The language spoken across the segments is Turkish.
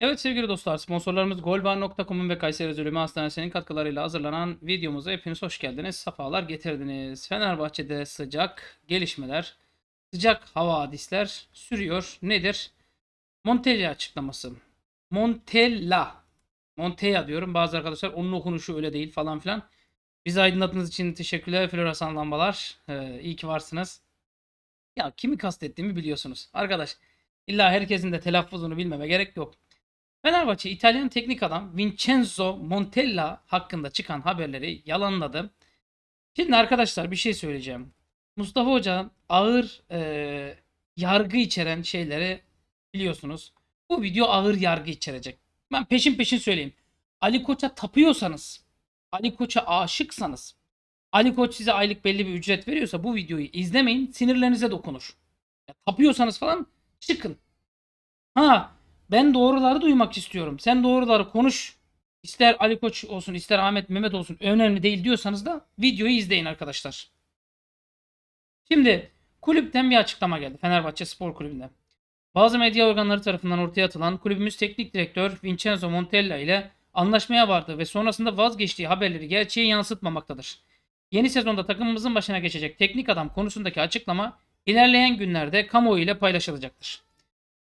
Evet sevgili dostlar sponsorlarımız golban.com'un ve Kayseri Zulüme Hastanesi'nin katkılarıyla hazırlanan videomuza hepiniz hoş geldiniz. Safalar getirdiniz. Fenerbahçe'de sıcak gelişmeler, sıcak hava hadisler sürüyor. Nedir? Montella açıklaması. Montella. Montella diyorum. Bazı arkadaşlar onun okunuşu öyle değil falan filan. Bizi aydınlattığınız için teşekkürler Floresan Lambalar. Ee, iyi ki varsınız. Ya kimi kastettiğimi biliyorsunuz. Arkadaş illa herkesin de telaffuzunu bilmeme gerek yok. Fenerbahçe İtalyan teknik adam Vincenzo Montella hakkında çıkan haberleri yalanladı. Şimdi arkadaşlar bir şey söyleyeceğim. Mustafa Hoca'nın ağır e, yargı içeren şeyleri biliyorsunuz. Bu video ağır yargı içerecek. Ben peşin peşin söyleyeyim. Ali Koç'a tapıyorsanız, Ali Koç'a aşıksanız, Ali Koç size aylık belli bir ücret veriyorsa bu videoyu izlemeyin. Sinirlerinize dokunur. Ya, tapıyorsanız falan çıkın. Ha ben doğruları duymak istiyorum. Sen doğruları konuş. İster Ali Koç olsun, ister Ahmet Mehmet olsun önemli değil diyorsanız da videoyu izleyin arkadaşlar. Şimdi kulüpten bir açıklama geldi. Fenerbahçe Spor Kulübünde. Bazı medya organları tarafından ortaya atılan kulübümüz teknik direktör Vincenzo Montella ile anlaşmaya vardı ve sonrasında vazgeçtiği haberleri gerçeği yansıtmamaktadır. Yeni sezonda takımımızın başına geçecek teknik adam konusundaki açıklama ilerleyen günlerde kamuoyu ile paylaşılacaktır.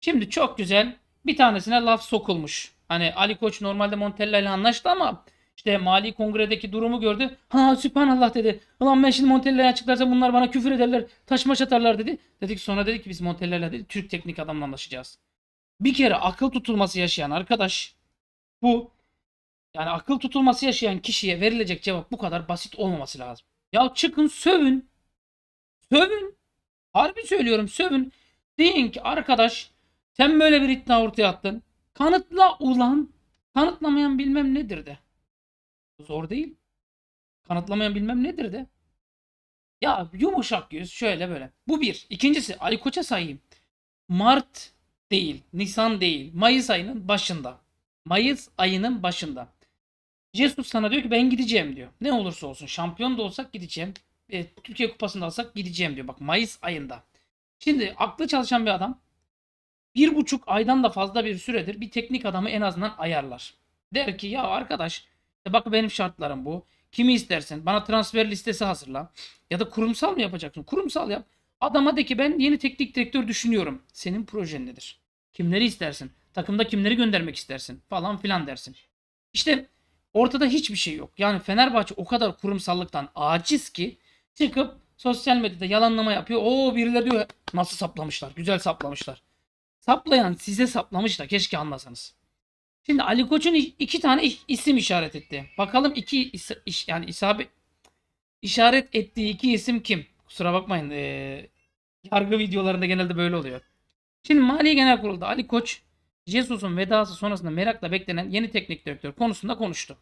Şimdi çok güzel bir tanesine laf sokulmuş. Hani Ali Koç normalde Montella ile anlaştı ama işte Mali Kongre'deki durumu gördü. Ha sübhanallah dedi. Ulan ben şimdi Montella'ya açıklarsam bunlar bana küfür ederler. Taşmaş atarlar dedi. Dedik sonra dedik ki biz Montella'yla dedi Türk teknik adamla anlaşacağız. Bir kere akıl tutulması yaşayan arkadaş bu yani akıl tutulması yaşayan kişiye verilecek cevap bu kadar basit olmaması lazım. Ya çıkın sövün. Sövün. Harbi söylüyorum sövün. Deyin ki arkadaş sen böyle bir iddia ortaya attın. Kanıtla olan, kanıtlamayan bilmem nedir de. Zor değil. Kanıtlamayan bilmem nedir de. Ya yumuşak yüz şöyle böyle. Bu bir. İkincisi Ali Koç'a sayayım. Mart değil, Nisan değil. Mayıs ayının başında. Mayıs ayının başında. Jesus sana diyor ki ben gideceğim diyor. Ne olursa olsun şampiyon da olsak gideceğim. E, Türkiye Kupası'nda alsak gideceğim diyor. Bak Mayıs ayında. Şimdi aklı çalışan bir adam bir buçuk aydan da fazla bir süredir bir teknik adamı en azından ayarlar. Der ki ya arkadaş işte bak benim şartlarım bu. Kimi istersen bana transfer listesi hazırla. Ya da kurumsal mı yapacaksın? Kurumsal yap. Adama de ki ben yeni teknik direktör düşünüyorum. Senin projen nedir? Kimleri istersin? Takımda kimleri göndermek istersin? Falan filan dersin. İşte ortada hiçbir şey yok. Yani Fenerbahçe o kadar kurumsallıktan aciz ki çıkıp sosyal medyada yalanlama yapıyor. Oo birileri diyor nasıl saplamışlar? Güzel saplamışlar. Saplayan size saplamış da keşke anlasanız. Şimdi Ali Koç'un iki tane isim işaret etti. Bakalım iki is, iş, yani isabet işaret ettiği iki isim kim? Kusura bakmayın. Ee, yargı videolarında genelde böyle oluyor. Şimdi Maliye Genel Kurulu'da Ali Koç, Jesus'un vedası sonrasında merakla beklenen yeni teknik direktör konusunda konuştu.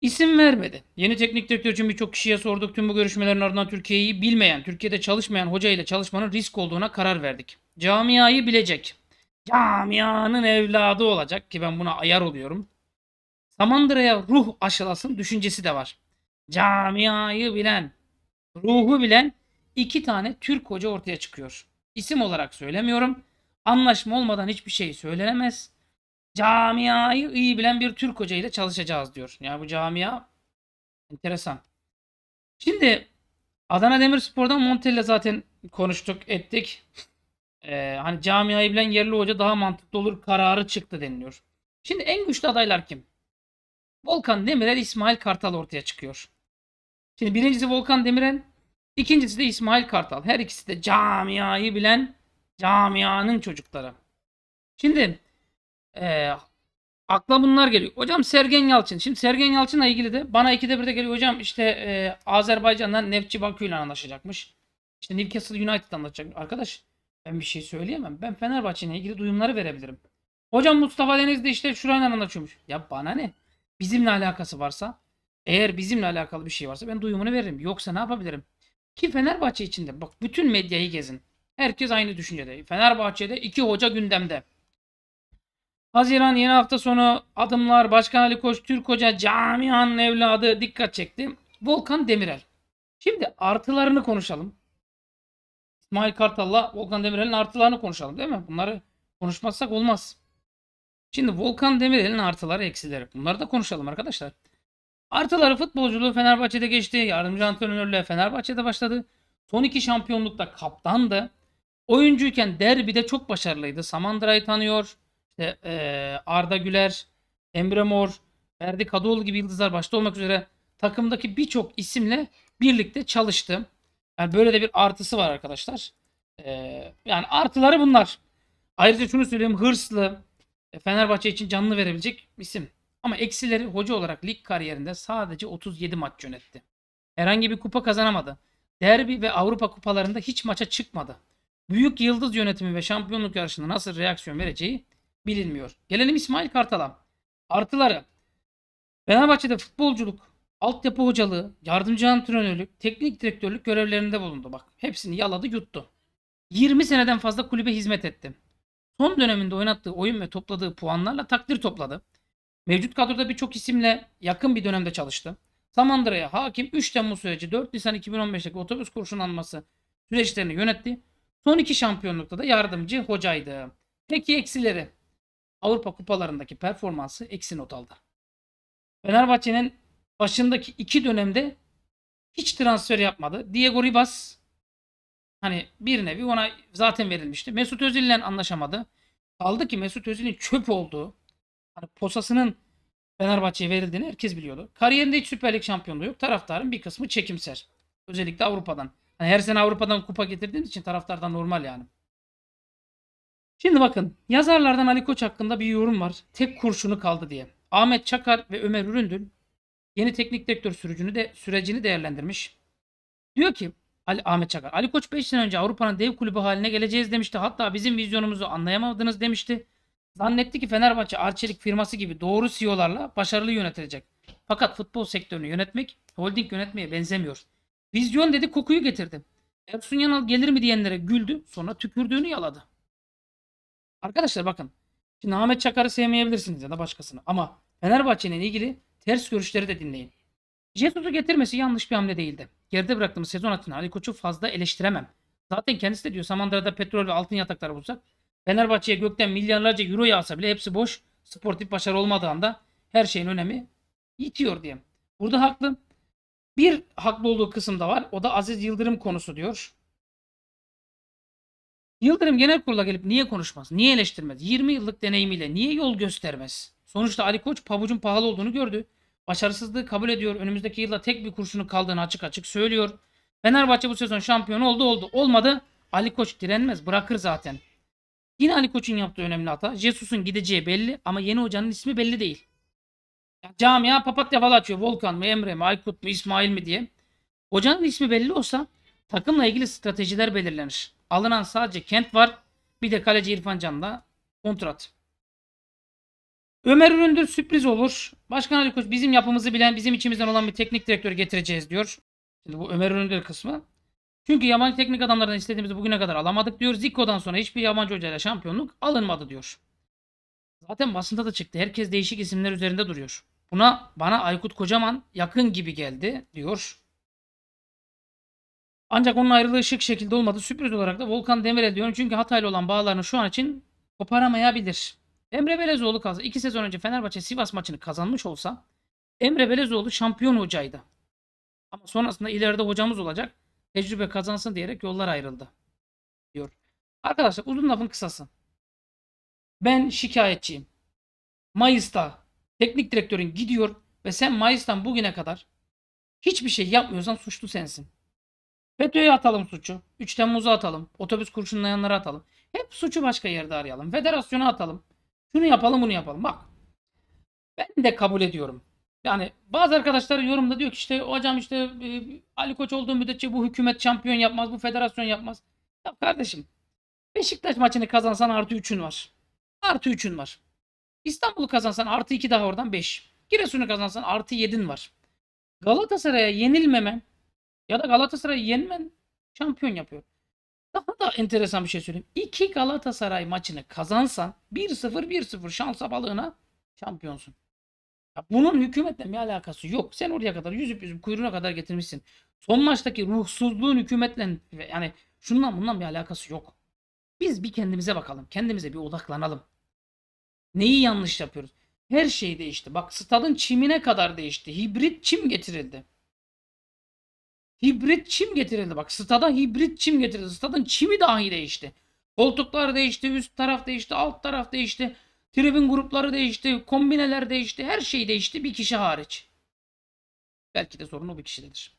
İsim vermedi. Yeni teknik direktör için birçok kişiye sorduk. Tüm bu görüşmelerin ardından Türkiye'yi bilmeyen, Türkiye'de çalışmayan hoca ile çalışmanın risk olduğuna karar verdik. Camiayı bilecek. Camianın evladı olacak ki ben buna ayar oluyorum. Samandıra'ya ruh aşılasın düşüncesi de var. Camiayı bilen, ruhu bilen iki tane Türk hoca ortaya çıkıyor. İsim olarak söylemiyorum. Anlaşma olmadan hiçbir şey söylenemez. Camiayı iyi bilen bir Türk hoca ile çalışacağız diyor. Yani bu camia enteresan. Şimdi Adana Demirspor'dan Montella zaten konuştuk, ettik e, hani camiayı bilen yerli hoca daha mantıklı olur kararı çıktı deniliyor. Şimdi en güçlü adaylar kim? Volkan Demirel, İsmail Kartal ortaya çıkıyor. Şimdi birincisi Volkan Demirel, ikincisi de İsmail Kartal. Her ikisi de camiayı bilen camianın çocukları. Şimdi e, akla bunlar geliyor. Hocam Sergen Yalçın. Şimdi Sergen Yalçın'la ilgili de bana ikide de geliyor. Hocam işte e, Azerbaycan'dan Nefçi Bakü ile anlaşacakmış. İşte Newcastle United anlaşacak. Arkadaş ben bir şey söyleyemem. Ben Fenerbahçe'yle ilgili duyumları verebilirim. Hocam Mustafa Deniz de işte şurayla anlaşıyormuş. Ya bana ne? Bizimle alakası varsa eğer bizimle alakalı bir şey varsa ben duyumunu veririm. Yoksa ne yapabilirim? Ki Fenerbahçe içinde bak bütün medyayı gezin. Herkes aynı düşüncede. Fenerbahçe'de iki hoca gündemde. Haziran yeni hafta sonu adımlar Başkan Ali Koç, Türk Hoca, camianın evladı dikkat çekti. Volkan Demirel. Şimdi artılarını konuşalım. İsmail Kartal'la Volkan Demirel'in artılarını konuşalım değil mi? Bunları konuşmazsak olmaz. Şimdi Volkan Demirel'in artıları eksileri. Bunları da konuşalım arkadaşlar. Artıları futbolculuğu Fenerbahçe'de geçti. Yardımcı antrenörle Fenerbahçe'de başladı. Son iki şampiyonlukta kaptandı. Oyuncuyken derbide çok başarılıydı. Samandıra'yı tanıyor. İşte, ee, Arda Güler, Emre Mor, Ferdi Kadıoğlu gibi yıldızlar başta olmak üzere takımdaki birçok isimle birlikte çalıştı. Yani böyle de bir artısı var arkadaşlar. Ee, yani artıları bunlar. Ayrıca şunu söyleyeyim hırslı e, Fenerbahçe için canını verebilecek isim. Ama eksileri hoca olarak lig kariyerinde sadece 37 maç yönetti. Herhangi bir kupa kazanamadı. Derbi ve Avrupa kupalarında hiç maça çıkmadı. Büyük yıldız yönetimi ve şampiyonluk yarışında nasıl reaksiyon vereceği bilinmiyor. Gelelim İsmail Kartal'a. Artıları. Fenerbahçe'de futbolculuk Altyapı hocalığı, yardımcı antrenörlük, teknik direktörlük görevlerinde bulundu. Bak hepsini yaladı yuttu. 20 seneden fazla kulübe hizmet etti. Son döneminde oynattığı oyun ve topladığı puanlarla takdir topladı. Mevcut kadroda birçok isimle yakın bir dönemde çalıştı. Samandıra'ya hakim 3 Temmuz süreci 4 Nisan 2015'teki otobüs kurşunlanması süreçlerini yönetti. Son iki şampiyonlukta da yardımcı hocaydı. Peki eksileri? Avrupa kupalarındaki performansı eksi not aldı. Fenerbahçe'nin başındaki iki dönemde hiç transfer yapmadı. Diego Ribas hani bir nevi ona zaten verilmişti. Mesut Özil ile anlaşamadı. Kaldı ki Mesut Özil'in çöp olduğu hani posasının Fenerbahçe'ye verildiğini herkes biliyordu. Kariyerinde hiç Süper Lig şampiyonluğu yok. Taraftarın bir kısmı çekimser. Özellikle Avrupa'dan. Hani her sene Avrupa'dan kupa getirdiğiniz için taraftardan normal yani. Şimdi bakın yazarlardan Ali Koç hakkında bir yorum var. Tek kurşunu kaldı diye. Ahmet Çakar ve Ömer Üründül Yeni teknik direktör sürücünü de sürecini değerlendirmiş. Diyor ki Ali, Ahmet Çakar. Ali Koç 5 sene önce Avrupa'nın dev kulübü haline geleceğiz demişti. Hatta bizim vizyonumuzu anlayamadınız demişti. Zannetti ki Fenerbahçe Arçelik firması gibi doğru CEO'larla başarılı yönetilecek. Fakat futbol sektörünü yönetmek holding yönetmeye benzemiyor. Vizyon dedi kokuyu getirdi. Ersun Yanal gelir mi diyenlere güldü sonra tükürdüğünü yaladı. Arkadaşlar bakın. Şimdi Ahmet Çakar'ı sevmeyebilirsiniz ya da başkasını ama Fenerbahçe'nin ilgili Ters görüşleri de dinleyin. Jesus'u getirmesi yanlış bir hamle değildi. Geride bıraktığımız sezon hattında Ali Koç'u fazla eleştiremem. Zaten kendisi de diyor Samandıra'da petrol ve altın yatakları bulsak Fenerbahçe'ye gökten milyarlarca euro yağsa bile hepsi boş. Sportif başarı olmadığı anda her şeyin önemi yitiyor diye. Burada haklı. Bir haklı olduğu kısım da var. O da Aziz Yıldırım konusu diyor. Yıldırım genel kurula gelip niye konuşmaz? Niye eleştirmez? 20 yıllık deneyimiyle niye yol göstermez? Sonuçta Ali Koç pabucun pahalı olduğunu gördü. Başarısızlığı kabul ediyor. Önümüzdeki yılda tek bir kurşunu kaldığını açık açık söylüyor. Fenerbahçe bu sezon şampiyon oldu oldu. Olmadı. Ali Koç direnmez. Bırakır zaten. Yine Ali Koç'un yaptığı önemli hata. Jesus'un gideceği belli ama yeni hocanın ismi belli değil. Yani camia papatya falan açıyor. Volkan mı, Emre mi, Aykut mu, İsmail mi diye. Hocanın ismi belli olsa takımla ilgili stratejiler belirlenir. Alınan sadece Kent var. Bir de kaleci İrfan Can'la kontrat. Ömer Üründür sürpriz olur. Başkan Ali Koç bizim yapımızı bilen, bizim içimizden olan bir teknik direktör getireceğiz diyor. Şimdi bu Ömer Üründür kısmı. Çünkü yabancı teknik adamlardan istediğimizi bugüne kadar alamadık diyor. Zico'dan sonra hiçbir yabancı hocayla şampiyonluk alınmadı diyor. Zaten basında da çıktı. Herkes değişik isimler üzerinde duruyor. Buna bana Aykut Kocaman yakın gibi geldi diyor. Ancak onun ayrılığı şık şekilde olmadı. Sürpriz olarak da Volkan Demirel diyorum. Çünkü hataylı olan bağlarını şu an için koparamayabilir. Emre Belezoğlu kalsa 2 sezon önce Fenerbahçe Sivas maçını kazanmış olsa Emre Belezoğlu şampiyon hocaydı. Ama sonrasında ileride hocamız olacak. Tecrübe kazansın diyerek yollar ayrıldı. Diyor. Arkadaşlar uzun lafın kısası. Ben şikayetçiyim. Mayıs'ta teknik direktörün gidiyor ve sen Mayıs'tan bugüne kadar hiçbir şey yapmıyorsan suçlu sensin. FETÖ'ye atalım suçu. 3 Temmuz'a atalım. Otobüs kurşunlayanlara atalım. Hep suçu başka yerde arayalım. Federasyona atalım. Şunu yapalım bunu yapalım. Bak. Ben de kabul ediyorum. Yani bazı arkadaşlar yorumda diyor ki işte hocam işte e, Ali Koç olduğu müddetçe bu hükümet şampiyon yapmaz, bu federasyon yapmaz. Ya kardeşim Beşiktaş maçını kazansan artı 3'ün var. Artı 3'ün var. İstanbul'u kazansan artı 2 daha oradan 5. Giresun'u kazansan artı 7'in var. Galatasaray'a yenilmemen ya da Galatasaray'ı yenmen şampiyon yapıyor. Daha da enteresan bir şey söyleyeyim. İki Galatasaray maçını kazansan 1-0 1-0 şansa balığına şampiyonsun. Ya bunun hükümetle bir alakası yok. Sen oraya kadar yüzüp yüzüp kuyruğuna kadar getirmişsin. Son maçtaki ruhsuzluğun hükümetle yani şundan bundan bir alakası yok. Biz bir kendimize bakalım. Kendimize bir odaklanalım. Neyi yanlış yapıyoruz? Her şey değişti. Bak stadın çimine kadar değişti. Hibrit çim getirildi. Hibrit çim getirildi. Bak stada hibrit çim getirildi. Stadın çimi dahi değişti. Koltuklar değişti, üst taraf değişti, alt taraf değişti. Tribün grupları değişti, kombineler değişti, her şey değişti bir kişi hariç. Belki de sorun o bir kişidir.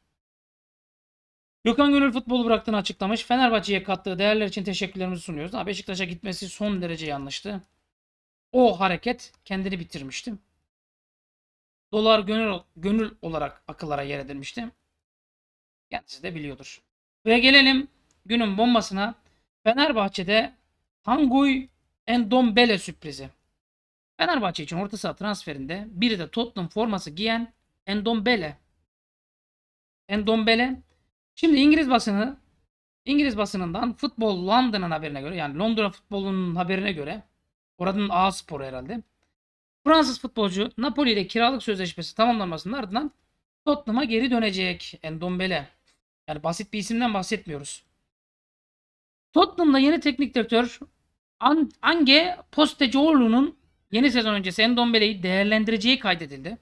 Gökhan Gönül futbolu bıraktığını açıklamış. Fenerbahçe'ye kattığı değerler için teşekkürlerimizi sunuyoruz. Ha, Beşiktaş'a gitmesi son derece yanlıştı. O hareket kendini bitirmişti. Dolar gönül, gönül olarak akıllara yer edilmişti. Kendisi de biliyordur. Ve gelelim günün bombasına. Fenerbahçe'de Hanguy Endombele sürprizi. Fenerbahçe için orta saha transferinde biri de Tottenham forması giyen Endombele. Endombele. Şimdi İngiliz basını İngiliz basınından Futbol London'ın haberine göre yani Londra futbolunun haberine göre oranın A sporu herhalde. Fransız futbolcu Napoli ile kiralık sözleşmesi tamamlanmasının ardından Tottenham'a geri dönecek Endombele. Yani basit bir isimden bahsetmiyoruz. Tottenham'da yeni teknik direktör Ange Postecoglou'nun yeni sezon öncesi Endombele'yi değerlendireceği kaydedildi.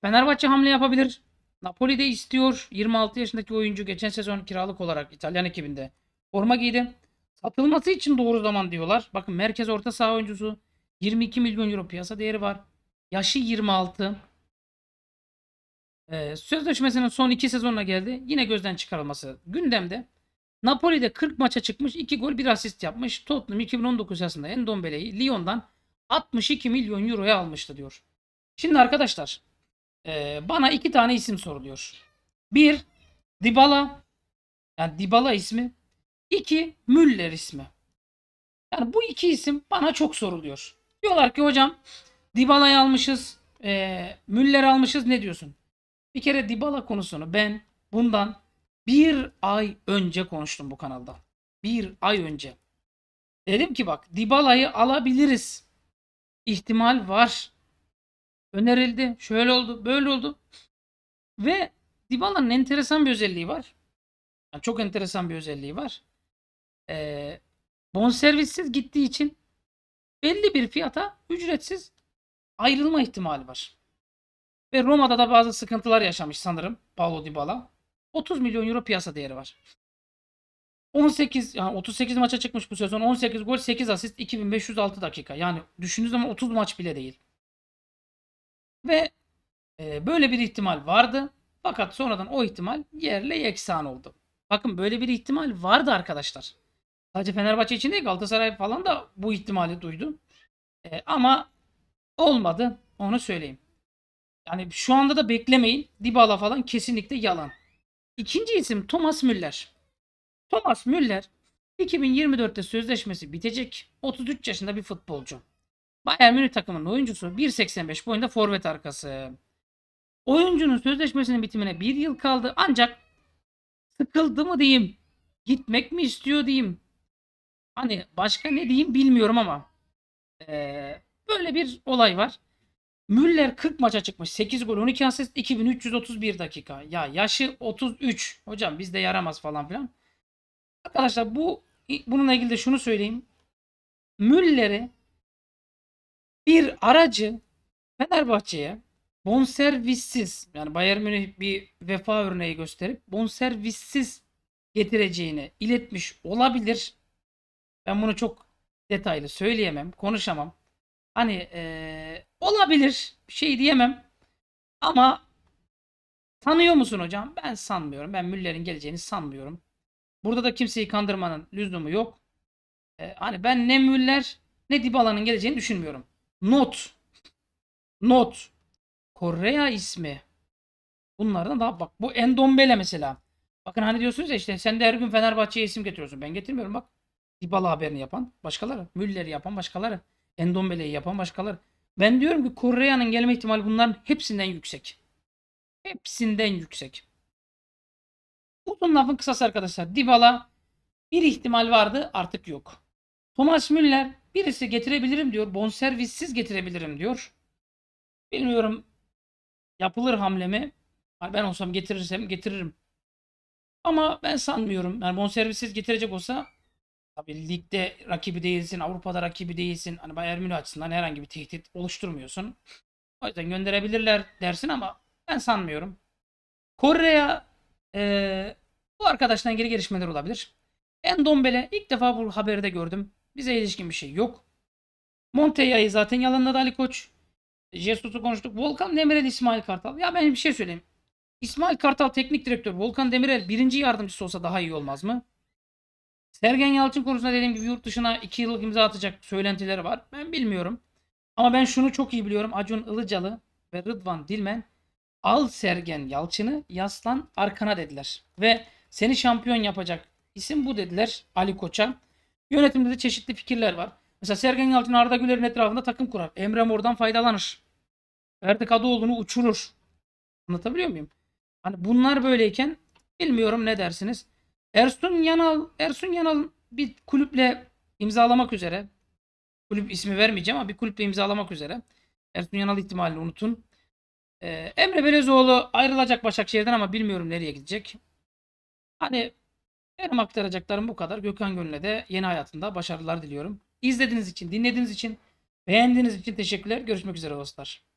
Fenerbahçe hamle yapabilir. Napoli de istiyor. 26 yaşındaki oyuncu geçen sezon kiralık olarak İtalyan ekibinde forma giydi. Satılması için doğru zaman diyorlar. Bakın merkez orta saha oyuncusu 22 milyon euro piyasa değeri var. Yaşı 26. Ee, sözleşmesinin son iki sezonuna geldi. Yine gözden çıkarılması gündemde. Napoli'de 40 maça çıkmış, 2 gol 1 asist yapmış. Tottenham 2019 yasında Endombele'yi Lyon'dan 62 milyon euroya almıştı diyor. Şimdi arkadaşlar e, bana iki tane isim soruluyor. Bir Dybala yani Dybala ismi. iki Müller ismi. Yani bu iki isim bana çok soruluyor. Diyorlar ki hocam Dybala'yı almışız. E, Müller'i almışız ne diyorsun? Bir kere Dybala konusunu ben bundan bir ay önce konuştum bu kanalda. Bir ay önce. Dedim ki bak Dybala'yı alabiliriz. İhtimal var. Önerildi. Şöyle oldu. Böyle oldu. Ve Dybala'nın enteresan bir özelliği var. Yani çok enteresan bir özelliği var. Ee, bonservissiz gittiği için belli bir fiyata ücretsiz ayrılma ihtimali var. Ve Roma'da da bazı sıkıntılar yaşamış sanırım Paulo Dybala. 30 milyon euro piyasa değeri var. 18 yani 38 maça çıkmış bu sezon. 18 gol, 8 asist, 2506 dakika. Yani düşündüğünüz zaman 30 maç bile değil. Ve e, böyle bir ihtimal vardı. Fakat sonradan o ihtimal yerle yeksan oldu. Bakın böyle bir ihtimal vardı arkadaşlar. Sadece Fenerbahçe için değil Galatasaray falan da bu ihtimali duydu. E, ama olmadı onu söyleyeyim. Yani şu anda da beklemeyin. Dybala falan kesinlikle yalan. İkinci isim Thomas Müller. Thomas Müller 2024'te sözleşmesi bitecek. 33 yaşında bir futbolcu. Bayern Münih takımının oyuncusu 1.85 boyunda forvet arkası. Oyuncunun sözleşmesinin bitimine bir yıl kaldı ancak sıkıldı mı diyeyim, gitmek mi istiyor diyeyim. Hani başka ne diyeyim bilmiyorum ama ee, böyle bir olay var. Müller 40 maça çıkmış. 8 gol 12 asist 2331 dakika. Ya yaşı 33. Hocam bizde yaramaz falan filan. Arkadaşlar bu bununla ilgili de şunu söyleyeyim. Müller'i bir aracı Fenerbahçe'ye bonservissiz yani Bayern Münih bir vefa örneği gösterip bonservissiz getireceğini iletmiş olabilir. Ben bunu çok detaylı söyleyemem, konuşamam. Hani ee, Olabilir. şey diyemem. Ama tanıyor musun hocam? Ben sanmıyorum. Ben Müller'in geleceğini sanmıyorum. Burada da kimseyi kandırmanın lüzumu yok. Ee, hani ben ne Müller ne Dybala'nın geleceğini düşünmüyorum. Not. Not. Korea ismi. Bunlardan daha bak. Bu Endombele mesela. Bakın hani diyorsunuz ya işte sen de her gün Fenerbahçe'ye isim getiriyorsun. Ben getirmiyorum bak. Dybala haberini yapan başkaları. Müller'i yapan başkaları. Endombele'yi yapan başkaları. Ben diyorum ki Korea'nın gelme ihtimali bunların hepsinden yüksek. Hepsinden yüksek. Uzun lafın kısası arkadaşlar. Dybala bir ihtimal vardı artık yok. Thomas Müller birisi getirebilirim diyor. Bonservissiz getirebilirim diyor. Bilmiyorum yapılır hamle mi? Ben olsam getirirsem getiririm. Ama ben sanmıyorum. Yani bonservissiz getirecek olsa Tabii ligde rakibi değilsin, Avrupa'da rakibi değilsin. Hani Bayern Münih açısından herhangi bir tehdit oluşturmuyorsun. O yüzden gönderebilirler dersin ama ben sanmıyorum. Kore'ye e, bu arkadaştan geri gelişmeler olabilir. Endombele ilk defa bu haberi de gördüm. Bize ilişkin bir şey yok. Montella'yı zaten yalanladı Ali Koç. Jesus'u konuştuk. Volkan Demirel, İsmail Kartal. Ya ben bir şey söyleyeyim. İsmail Kartal teknik direktör. Volkan Demirel birinci yardımcısı olsa daha iyi olmaz mı? Sergen Yalçın konusunda dediğim gibi yurt dışına 2 yıllık imza atacak söylentileri var. Ben bilmiyorum. Ama ben şunu çok iyi biliyorum. Acun Ilıcalı ve Rıdvan Dilmen al Sergen Yalçın'ı yaslan arkana dediler. Ve seni şampiyon yapacak isim bu dediler Ali Koç'a. Yönetimde de çeşitli fikirler var. Mesela Sergen Yalçın Arda Güler'in etrafında takım kurar. Emre Mor'dan faydalanır. Ferdi Kadıoğlu'nu uçurur. Anlatabiliyor muyum? Hani bunlar böyleyken bilmiyorum ne dersiniz. Ersun Yanal Ersun Yanal bir kulüple imzalamak üzere. Kulüp ismi vermeyeceğim ama bir kulüple imzalamak üzere. Ersun Yanal ihtimalini unutun. Ee, Emre Belezoğlu ayrılacak Başakşehir'den ama bilmiyorum nereye gidecek. Hani benim aktaracaklarım bu kadar. Gökhan Gönül'e de yeni hayatında başarılar diliyorum. İzlediğiniz için, dinlediğiniz için, beğendiğiniz için teşekkürler. Görüşmek üzere dostlar.